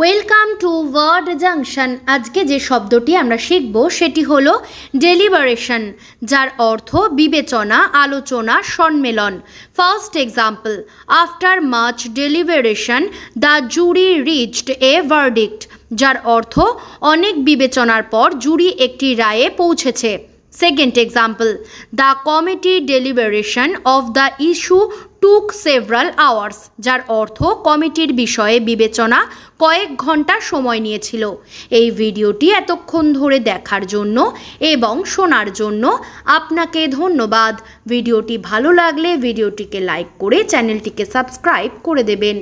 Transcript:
welcome to word junction আজকে যে শব্দটি আমরা শিখব সেটি হল ডেলিভারেশন যার অর্থ বিবেচনা আলোচনা সম্মেলন first example after much deliberation the jury reached a verdict যার অর্থ অনেক বিবেচনার পর জুরি একটি রায়ে পৌঁছেছে second example the committee deliberation of the issue took several hours যার অর্থ কমিটির বিষয়ে বিবেচনা কয়েক ঘন্টা সময় নিয়েছিল এই ভিডিওটি এতক্ষণ ধরে দেখার জন্য এবং শোনার জন্য আপনাকে ধন্যবাদ ভিডিওটি ভালো লাগলে ভিডিওটিকে লাইক করে চ্যানেলটিকে সাবস্ক্রাইব করে দেবেন